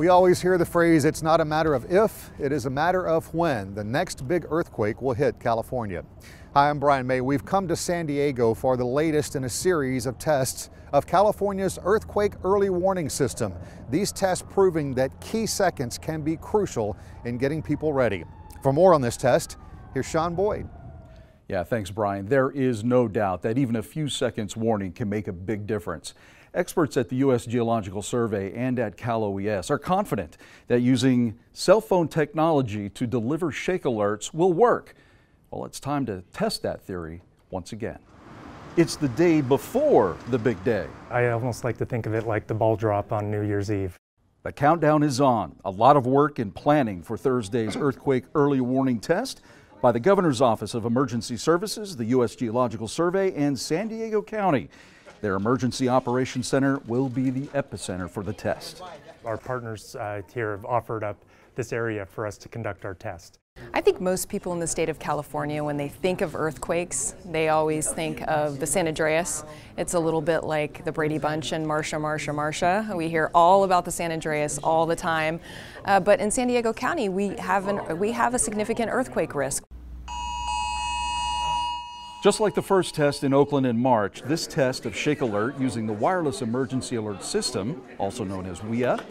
We always hear the phrase, it's not a matter of if, it is a matter of when the next big earthquake will hit California. Hi, I'm Brian May. We've come to San Diego for the latest in a series of tests of California's earthquake early warning system. These tests proving that key seconds can be crucial in getting people ready. For more on this test, here's Sean Boyd. Yeah, thanks, Brian. There is no doubt that even a few seconds warning can make a big difference. Experts at the U.S. Geological Survey and at Cal OES are confident that using cell phone technology to deliver shake alerts will work. Well, it's time to test that theory once again. It's the day before the big day. I almost like to think of it like the ball drop on New Year's Eve. The countdown is on. A lot of work and planning for Thursday's earthquake early warning test by the Governor's Office of Emergency Services, the U.S. Geological Survey, and San Diego County. Their Emergency Operations Center will be the epicenter for the test. Our partners uh, here have offered up this area for us to conduct our test. I think most people in the state of California, when they think of earthquakes, they always think of the San Andreas. It's a little bit like the Brady Bunch and Marsha, Marsha, Marsha. We hear all about the San Andreas all the time. Uh, but in San Diego County, we have, an, we have a significant earthquake risk. Just like the first test in Oakland in March, this test of Shake Alert using the Wireless Emergency Alert System, also known as WIA,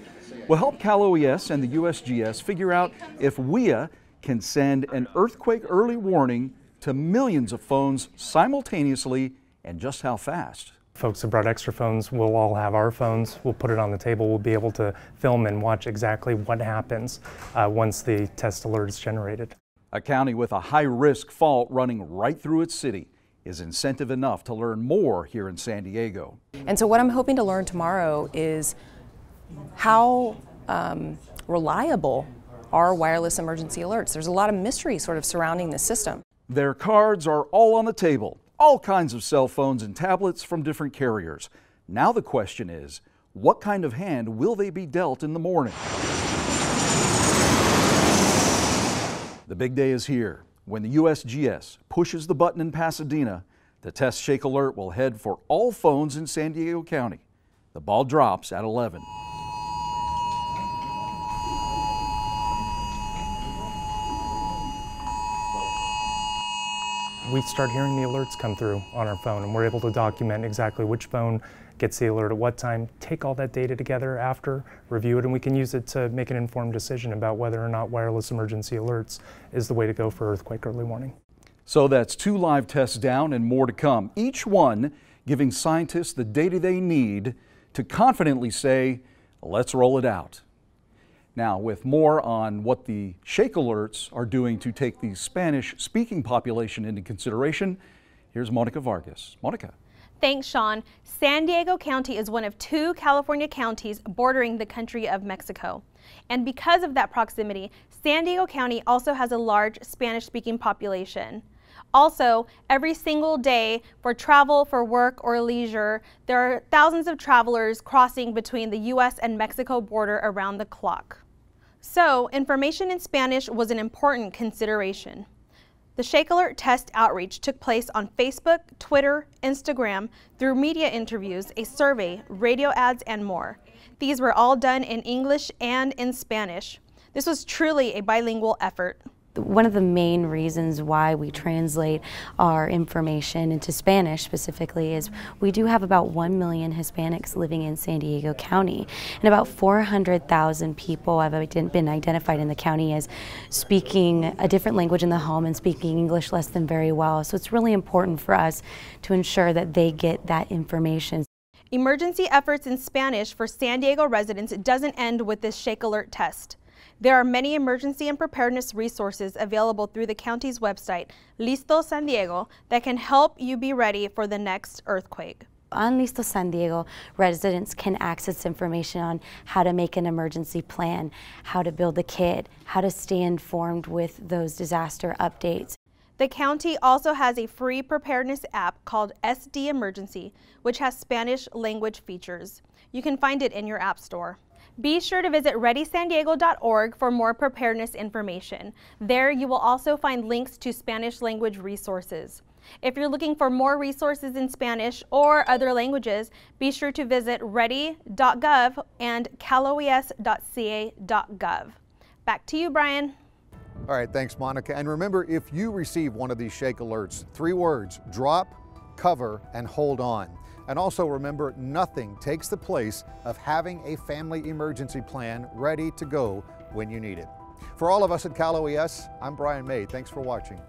will help Cal OES and the USGS figure out if WIA can send an earthquake early warning to millions of phones simultaneously and just how fast. Folks have brought extra phones. We'll all have our phones. We'll put it on the table. We'll be able to film and watch exactly what happens uh, once the test alert is generated. A county with a high risk fault running right through its city is incentive enough to learn more here in San Diego. And so, what I'm hoping to learn tomorrow is how um, reliable are wireless emergency alerts. There's a lot of mystery sort of surrounding this system. Their cards are all on the table, all kinds of cell phones and tablets from different carriers. Now the question is, what kind of hand will they be dealt in the morning? The big day is here when the USGS pushes the button in Pasadena. The test shake alert will head for all phones in San Diego County. The ball drops at 11. we start hearing the alerts come through on our phone and we're able to document exactly which phone gets the alert at what time, take all that data together after, review it, and we can use it to make an informed decision about whether or not wireless emergency alerts is the way to go for earthquake early warning. So that's two live tests down and more to come, each one giving scientists the data they need to confidently say, let's roll it out. Now, with more on what the shake alerts are doing to take the Spanish speaking population into consideration, here's Monica Vargas. Monica. Thanks, Sean. San Diego County is one of two California counties bordering the country of Mexico. And because of that proximity, San Diego County also has a large Spanish speaking population. Also, every single day for travel, for work, or leisure, there are thousands of travelers crossing between the U.S. and Mexico border around the clock. So, information in Spanish was an important consideration. The Shake Alert test outreach took place on Facebook, Twitter, Instagram, through media interviews, a survey, radio ads, and more. These were all done in English and in Spanish. This was truly a bilingual effort one of the main reasons why we translate our information into Spanish specifically is we do have about 1 million Hispanics living in San Diego County, and about 400,000 people have been identified in the county as speaking a different language in the home and speaking English less than very well. So it's really important for us to ensure that they get that information. Emergency efforts in Spanish for San Diego residents doesn't end with this Shake Alert test. There are many emergency and preparedness resources available through the county's website, Listo San Diego, that can help you be ready for the next earthquake. On Listo San Diego, residents can access information on how to make an emergency plan, how to build a kit, how to stay informed with those disaster updates. The county also has a free preparedness app called SD Emergency, which has Spanish language features. You can find it in your app store. Be sure to visit readysandiego.org for more preparedness information. There you will also find links to Spanish language resources. If you're looking for more resources in Spanish or other languages, be sure to visit ready.gov and caloes.ca.gov. Back to you, Brian. All right, thanks, Monica. And remember, if you receive one of these shake alerts, three words drop, cover, and hold on. And also remember, nothing takes the place of having a family emergency plan ready to go when you need it. For all of us at Cal OES, I'm Brian May. Thanks for watching.